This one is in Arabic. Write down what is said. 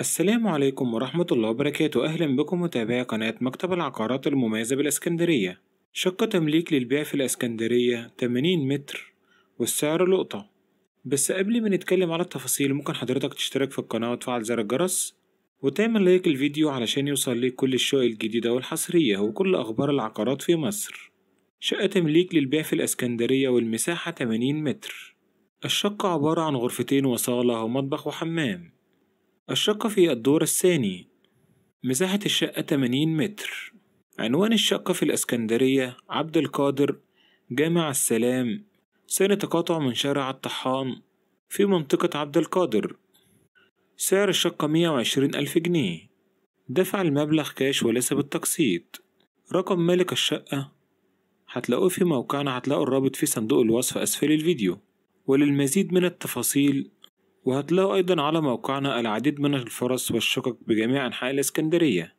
السلام عليكم ورحمة الله وبركاته أهلا بكم متابعي قناة مكتب العقارات المميزة بالإسكندرية شقة تمليك للبيع في الإسكندرية 80 متر والسعر لقطة بس قبل ما نتكلم على التفاصيل ممكن حضرتك تشترك في القناة وتفعل زر الجرس وتعمل لايك الفيديو علشان يوصل ليك كل الشقق الجديدة والحصرية وكل أخبار العقارات في مصر شقة تمليك للبيع في الإسكندرية والمساحة 80 متر الشقة عبارة عن غرفتين وصالة ومطبخ وحمام الشقة في الدور الثاني مساحة الشقة 80 متر عنوان الشقة في الإسكندرية عبد القادر جامع السلام سنة تقاطع من شارع الطحان في منطقة عبد القادر سعر الشقة 120 ألف جنيه دفع المبلغ كاش وليس بالتقسيط رقم مالك الشقة هتلاقوه في موقعنا هتلاقوا الرابط في صندوق الوصف أسفل الفيديو وللمزيد من التفاصيل وهتلاقوا أيضا على موقعنا العديد من الفرص والشقق بجميع أنحاء الإسكندرية